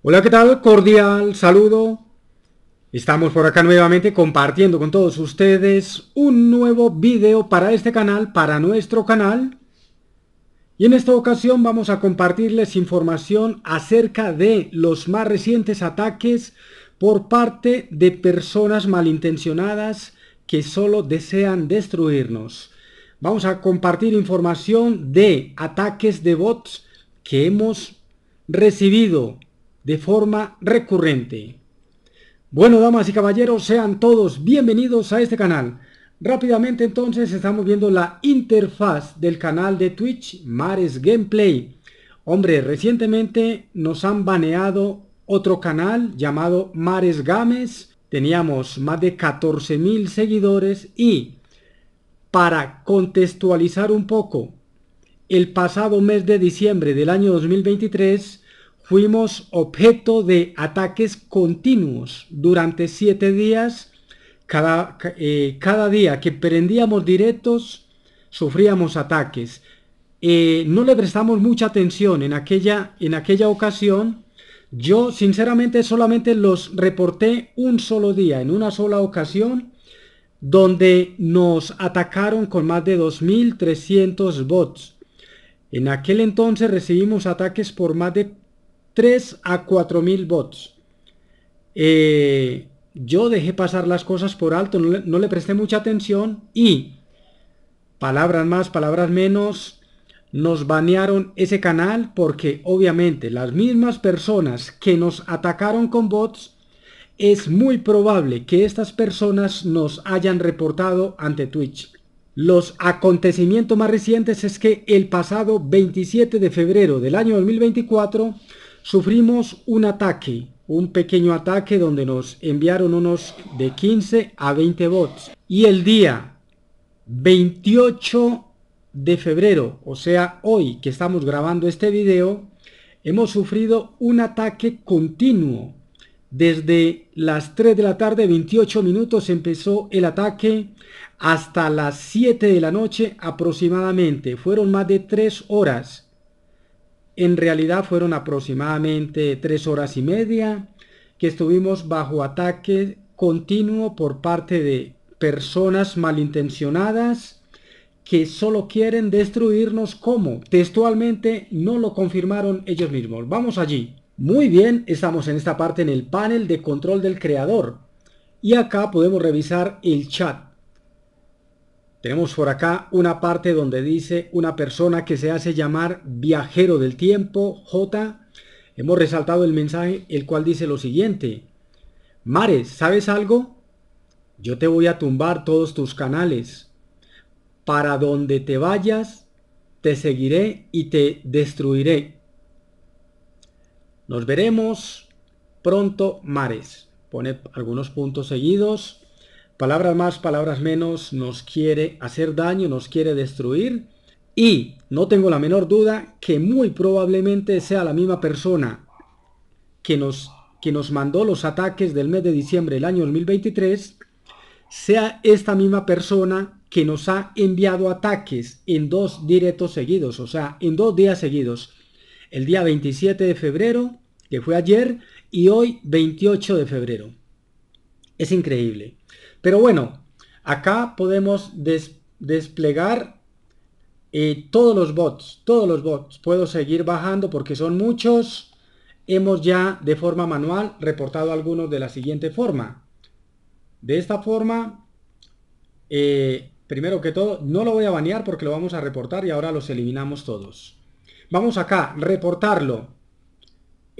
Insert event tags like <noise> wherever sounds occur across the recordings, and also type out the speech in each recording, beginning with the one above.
Hola, ¿qué tal? Cordial saludo. Estamos por acá nuevamente compartiendo con todos ustedes un nuevo video para este canal, para nuestro canal. Y en esta ocasión vamos a compartirles información acerca de los más recientes ataques por parte de personas malintencionadas que solo desean destruirnos. Vamos a compartir información de ataques de bots que hemos recibido de forma recurrente. Bueno, damas y caballeros, sean todos bienvenidos a este canal. Rápidamente entonces estamos viendo la interfaz del canal de Twitch Mares Gameplay. Hombre, recientemente nos han baneado otro canal llamado Mares Games. Teníamos más de 14.000 seguidores y para contextualizar un poco, el pasado mes de diciembre del año 2023 fuimos objeto de ataques continuos durante siete días. Cada, eh, cada día que prendíamos directos, sufríamos ataques. Eh, no le prestamos mucha atención en aquella, en aquella ocasión. Yo sinceramente solamente los reporté un solo día, en una sola ocasión, donde nos atacaron con más de 2.300 bots. En aquel entonces recibimos ataques por más de 3 a 4 mil bots. Eh, yo dejé pasar las cosas por alto, no le, no le, presté mucha atención y, palabras más, palabras menos, nos banearon ese canal porque obviamente las mismas personas que nos atacaron con bots, es muy probable que estas personas nos hayan reportado ante Twitch. Los acontecimientos más recientes es que el pasado 27 de febrero del año 2024 sufrimos un ataque, un pequeño ataque donde nos enviaron unos de 15 a 20 bots. Y el día 28 de febrero, o sea, hoy que estamos grabando este video, hemos sufrido un ataque continuo. Desde las 3 de la tarde, 28 minutos, empezó el ataque hasta las 7 de la noche aproximadamente. Fueron más de 3 horas en realidad fueron aproximadamente tres horas y media que estuvimos bajo ataque continuo por parte de personas malintencionadas que solo quieren destruirnos como textualmente no lo confirmaron ellos mismos. Vamos allí. Muy bien, estamos en esta parte en el panel de control del creador. Y acá podemos revisar el chat. Tenemos por acá una parte donde dice una persona que se hace llamar viajero del tiempo, J. Hemos resaltado el mensaje, el cual dice lo siguiente. Mares, ¿sabes algo? Yo te voy a tumbar todos tus canales. Para donde te vayas, te seguiré y te destruiré. Nos veremos pronto, Mares. Pone algunos puntos seguidos palabras más, palabras menos, nos quiere hacer daño, nos quiere destruir. Y no tengo la menor duda que muy probablemente sea la misma persona que nos, que nos mandó los ataques del mes de diciembre del año 2023, sea esta misma persona que nos ha enviado ataques en dos directos seguidos, o sea, en dos días seguidos. El día 27 de febrero, que fue ayer, y hoy 28 de febrero. Es increíble. Pero bueno, acá podemos desplegar eh, todos los bots, todos los bots. Puedo seguir bajando porque son muchos. Hemos ya de forma manual reportado algunos de la siguiente forma. De esta forma, eh, primero que todo, no lo voy a banear porque lo vamos a reportar y ahora los eliminamos todos. Vamos acá, reportarlo.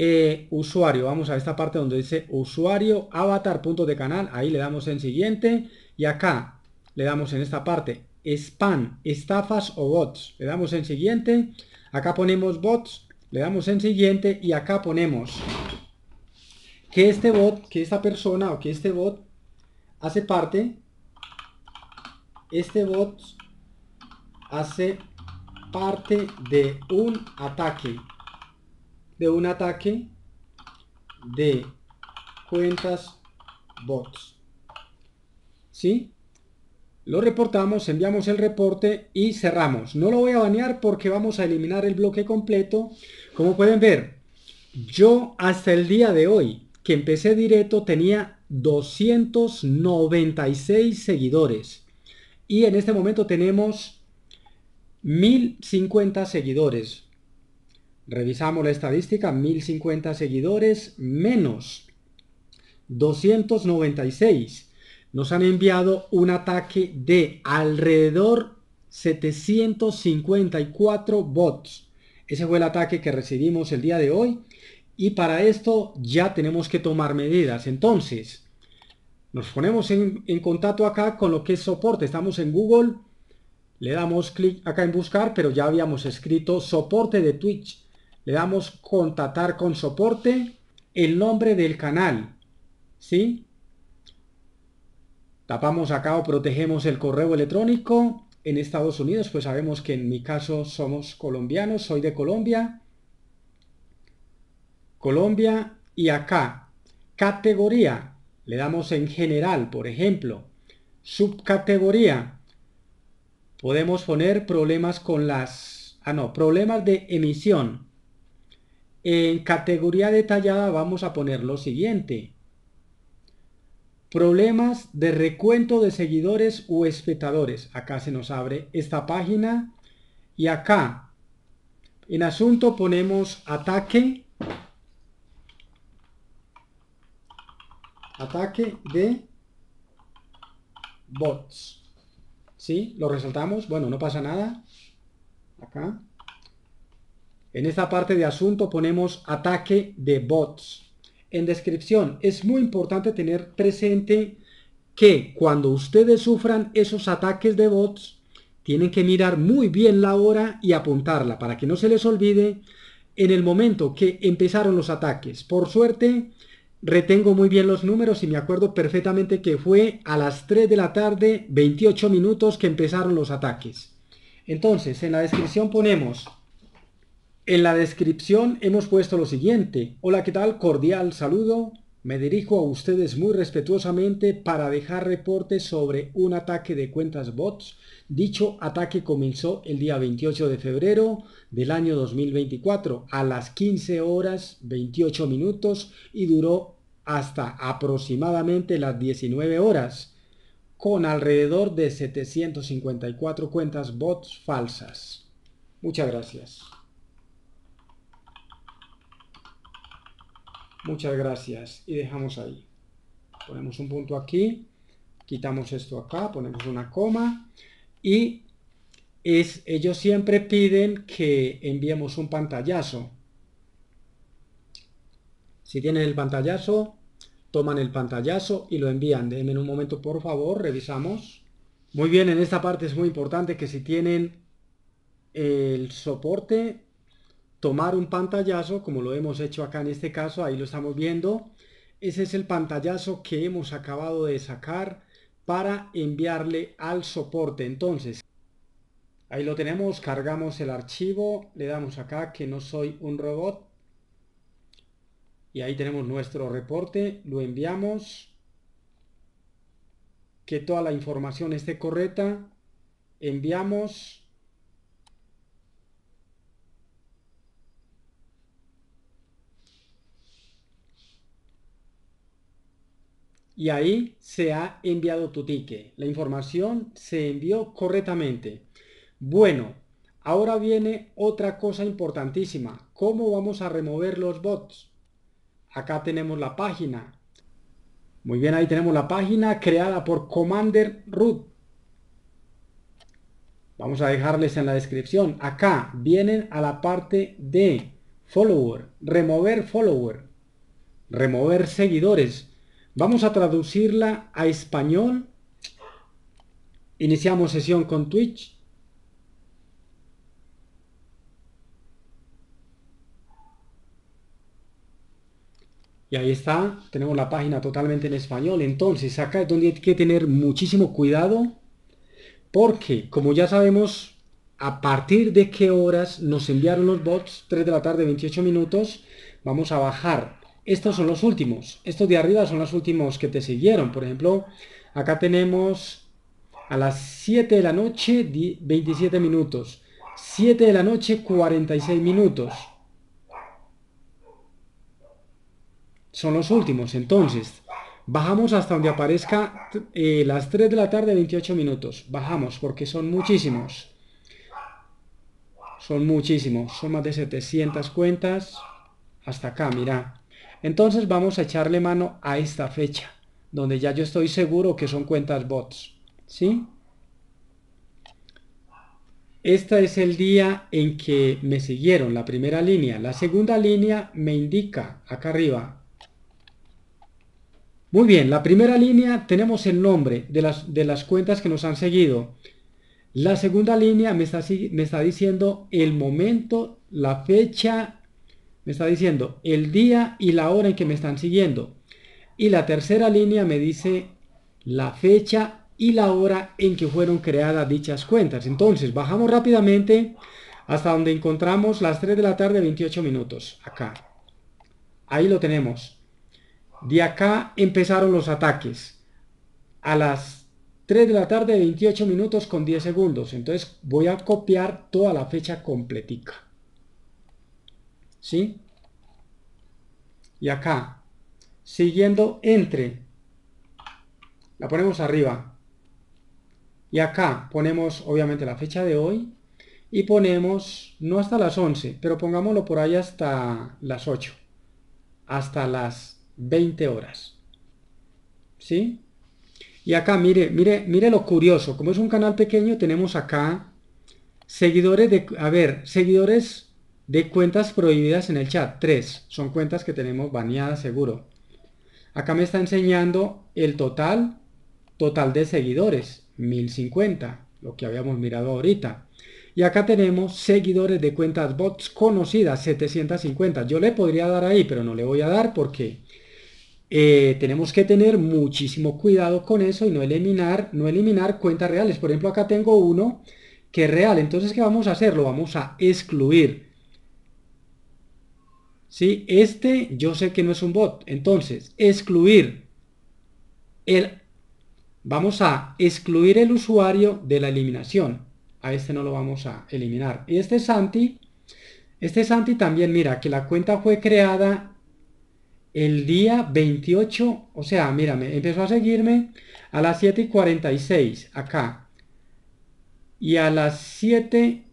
Eh, usuario. Vamos a esta parte donde dice usuario, avatar, punto de canal. Ahí le damos en siguiente. Y acá le damos en esta parte spam, estafas o bots. Le damos en siguiente. Acá ponemos bots. Le damos en siguiente. Y acá ponemos que este bot, que esta persona o que este bot hace parte. Este bot hace parte de un ataque de un ataque de cuentas bots. ¿Sí? Lo reportamos, enviamos el reporte y cerramos. No lo voy a banear porque vamos a eliminar el bloque completo. Como pueden ver, yo hasta el día de hoy que empecé directo tenía 296 seguidores. Y en este momento tenemos 1050 seguidores. Revisamos la estadística, 1050 seguidores menos 296. Nos han enviado un ataque de alrededor 754 bots. Ese fue el ataque que recibimos el día de hoy. Y para esto ya tenemos que tomar medidas. Entonces, nos ponemos en, contacto acá con lo que es soporte. Estamos en Google. Le damos clic acá en buscar, pero ya habíamos escrito soporte de Twitch le damos contactar con soporte, el nombre del canal, ¿sí? Tapamos acá o protegemos el correo electrónico. En Estados Unidos, pues sabemos que en mi caso somos colombianos, soy de Colombia. Colombia y acá. Categoría, le damos en general, por ejemplo. Subcategoría, podemos poner problemas con las... Ah, no, problemas de emisión. En categoría detallada vamos a poner lo siguiente. Problemas de recuento de seguidores u espectadores. Acá se nos abre esta página. Y acá, en asunto ponemos ataque. Ataque de bots. ¿Sí? Lo resaltamos. Bueno, no pasa nada. Acá. En esta parte de asunto ponemos ataque de bots. En descripción es muy importante tener presente que cuando ustedes sufran esos ataques de bots, tienen que mirar muy bien la hora y apuntarla para que no se les olvide en el momento que empezaron los ataques. Por suerte, retengo muy bien los números y me acuerdo perfectamente que fue a las 3 de la tarde, 28 minutos que empezaron los ataques. Entonces, en la descripción ponemos en la descripción hemos puesto lo siguiente. Hola, ¿qué tal? Cordial saludo. Me dirijo a ustedes muy respetuosamente para dejar reporte sobre un ataque de cuentas bots. Dicho ataque comenzó el día 28 de febrero del año 2024 a las 15 horas 28 minutos y duró hasta aproximadamente las 19 horas con alrededor de 754 cuentas bots falsas. Muchas gracias. Muchas gracias. Y dejamos ahí. Ponemos un punto aquí. Quitamos esto acá. Ponemos una coma. Y es, ellos siempre piden que enviemos un pantallazo. Si tienen el pantallazo, toman el pantallazo y lo envían. denme un momento, por favor, revisamos. Muy bien, en esta parte es muy importante que si tienen el soporte tomar un pantallazo, como lo hemos hecho acá en este caso, ahí lo estamos viendo. Ese es el pantallazo que hemos acabado de sacar para enviarle al soporte. Entonces, ahí lo tenemos, cargamos el archivo, le damos acá que no soy un robot. Y ahí tenemos nuestro reporte, lo enviamos. Que toda la información esté correcta. Enviamos. y ahí se ha enviado tu ticket. La información se envió correctamente. Bueno, ahora viene otra cosa importantísima. ¿Cómo vamos a remover los bots? Acá tenemos la página. Muy bien, ahí tenemos la página creada por Commander Root. Vamos a dejarles en la descripción. Acá vienen a la parte de follower, remover follower, remover seguidores. Vamos a traducirla a español. Iniciamos sesión con Twitch. Y ahí está, tenemos la página totalmente en español. Entonces, acá es donde hay que tener muchísimo cuidado porque, como ya sabemos, a partir de qué horas nos enviaron los bots, 3 de la tarde, 28 minutos, vamos a bajar estos son los últimos. Estos de arriba son los últimos que te siguieron. Por ejemplo, acá tenemos a las 7 de la noche 27 minutos. 7 de la noche 46 minutos. Son los últimos. Entonces, bajamos hasta donde aparezca eh, las 3 de la tarde 28 minutos. Bajamos porque son muchísimos. Son muchísimos. Son más de 700 cuentas. Hasta acá, mira. Entonces vamos a echarle mano a esta fecha, donde ya yo estoy seguro que son cuentas bots. ¿Sí? Este es el día en que me siguieron la primera línea. La segunda línea me indica acá arriba. Muy bien, la primera línea tenemos el nombre de las, de las cuentas que nos han seguido. La segunda línea me está, me está diciendo el momento, la fecha me está diciendo el día y la hora en que me están siguiendo. Y la tercera línea me dice la fecha y la hora en que fueron creadas dichas cuentas. Entonces, bajamos rápidamente hasta donde encontramos las 3 de la tarde 28 minutos. Acá. Ahí lo tenemos. De acá empezaron los ataques. A las 3 de la tarde 28 minutos con 10 segundos. Entonces voy a copiar toda la fecha completica. ¿sí? Y acá, siguiendo entre, la ponemos arriba. Y acá ponemos obviamente la fecha de hoy y ponemos, no hasta las 11, pero pongámoslo por ahí hasta las 8, hasta las 20 horas. ¿Sí? Y acá, mire, mire, mire lo curioso. Como es un canal pequeño, tenemos acá seguidores de, a ver, seguidores de cuentas prohibidas en el chat, tres Son cuentas que tenemos baneadas seguro. Acá me está enseñando el total, total de seguidores, 1050, lo que habíamos mirado ahorita. Y acá tenemos seguidores de cuentas bots conocidas, 750. Yo le podría dar ahí, pero no le voy a dar porque eh, tenemos que tener muchísimo cuidado con eso y no eliminar, no eliminar cuentas reales. Por ejemplo, acá tengo uno que es real. Entonces, ¿qué vamos a hacer? Lo vamos a excluir. ¿sí? Este yo sé que no es un bot. Entonces, excluir el... Vamos a excluir el usuario de la eliminación. A este no lo vamos a eliminar. Y este Santi, este Santi también, mira, que la cuenta fue creada el día 28, o sea, me empezó a seguirme a las 7 y 46 acá. Y a las 7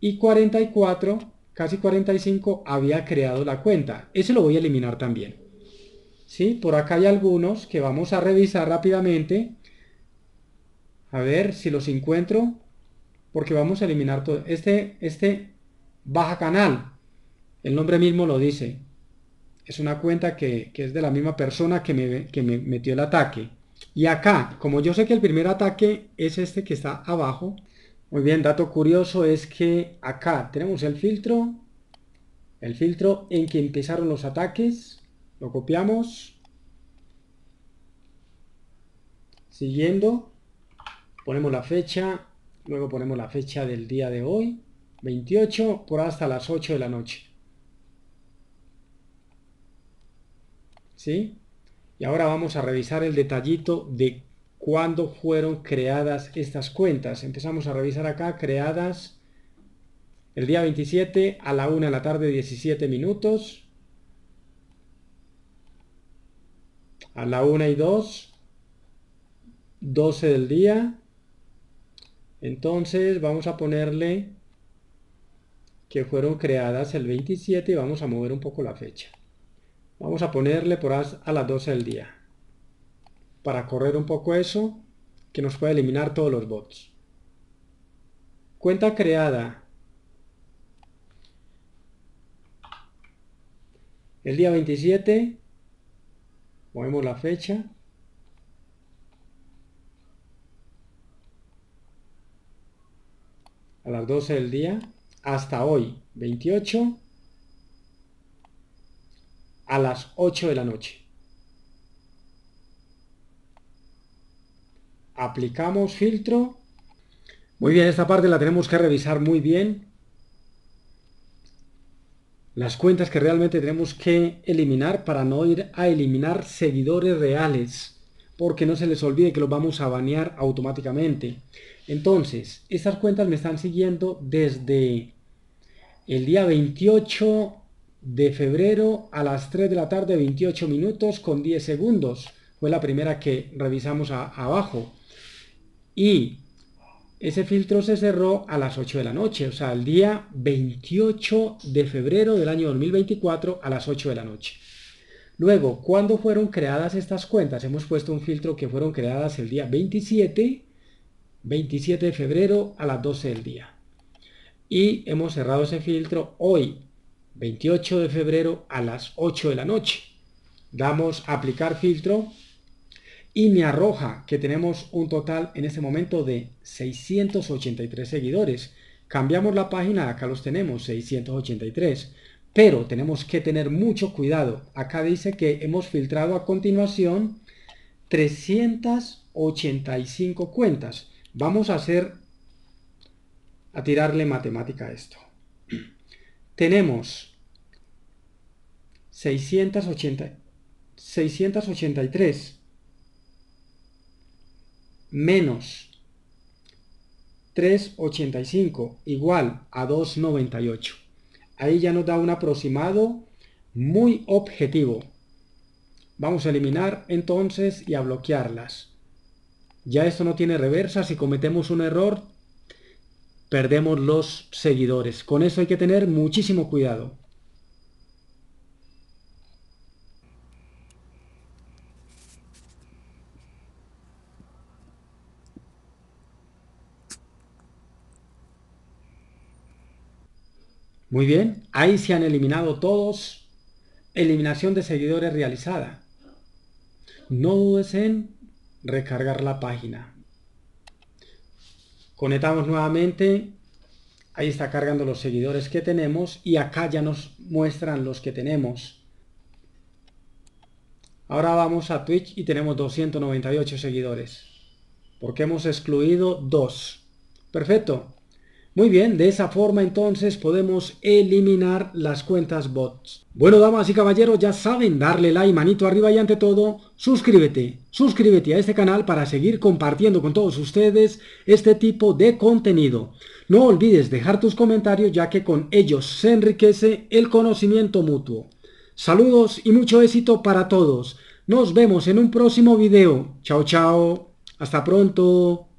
y 44 casi 45 había creado la cuenta. Ese lo voy a eliminar también. ¿Sí? Por acá hay algunos que vamos a revisar rápidamente. A ver si los encuentro. Porque vamos a eliminar todo. Este, este baja canal. El nombre mismo lo dice. Es una cuenta que, que es de la misma persona que me, que me metió el ataque. Y acá, como yo sé que el primer ataque es este que está abajo, muy bien, dato curioso es que acá tenemos el filtro, el filtro en que empezaron los ataques, lo copiamos, siguiendo, ponemos la fecha, luego ponemos la fecha del día de hoy, 28 por hasta las 8 de la noche. ¿Sí? Y ahora vamos a revisar el detallito de cuándo fueron creadas estas cuentas. Empezamos a revisar acá, creadas el día 27 a la 1 de la tarde 17 minutos. A la 1 y 2, 12 del día. Entonces vamos a ponerle que fueron creadas el 27 y vamos a mover un poco la fecha. Vamos a ponerle por a las 12 del día para correr un poco eso, que nos puede eliminar todos los bots. Cuenta creada el día 27, movemos la fecha, a las 12 del día, hasta hoy, 28, a las 8 de la noche. aplicamos filtro. Muy bien, esta parte la tenemos que revisar muy bien. Las cuentas que realmente tenemos que eliminar para no ir a eliminar seguidores reales. Porque no se les olvide que los vamos a banear automáticamente. Entonces, estas cuentas me están siguiendo desde el día 28 de febrero a las 3 de la tarde, 28 minutos con 10 segundos. Fue la primera que revisamos abajo y ese filtro se cerró a las 8 de la noche, o sea, el día 28 de febrero del año 2024 a las 8 de la noche. Luego, ¿cuándo fueron creadas estas cuentas? Hemos puesto un filtro que fueron creadas el día 27, 27 de febrero a las 12 del día. Y hemos cerrado ese filtro hoy, 28 de febrero a las 8 de la noche. Damos a aplicar filtro y me arroja que tenemos un total en este momento de 683 seguidores. Cambiamos la página, acá los tenemos, 683. Pero tenemos que tener mucho cuidado. Acá dice que hemos filtrado a continuación 385 cuentas. Vamos a hacer, a tirarle matemática a esto. <clears throat> Tenemos 680, 683 menos 3,85 igual a 2,98. Ahí ya nos da un aproximado muy objetivo. Vamos a eliminar entonces y a bloquearlas. Ya esto no tiene reversa. Si cometemos un error, perdemos los seguidores. Con eso hay que tener muchísimo cuidado. Muy bien, ahí se han eliminado todos. Eliminación de seguidores realizada. No dudes en recargar la página. Conectamos nuevamente. Ahí está cargando los seguidores que tenemos y acá ya nos muestran los que tenemos. Ahora vamos a Twitch y tenemos 298 seguidores. Porque hemos excluido dos. Perfecto. Muy bien, de esa forma entonces podemos eliminar las cuentas bots. Bueno, damas y caballeros, ya saben, darle like, manito arriba y ante todo, suscríbete. Suscríbete a este canal para seguir compartiendo con todos ustedes este tipo de contenido. No olvides dejar tus comentarios ya que con ellos se enriquece el conocimiento mutuo. Saludos y mucho éxito para todos. Nos vemos en un próximo video. Chao, chao. Hasta pronto.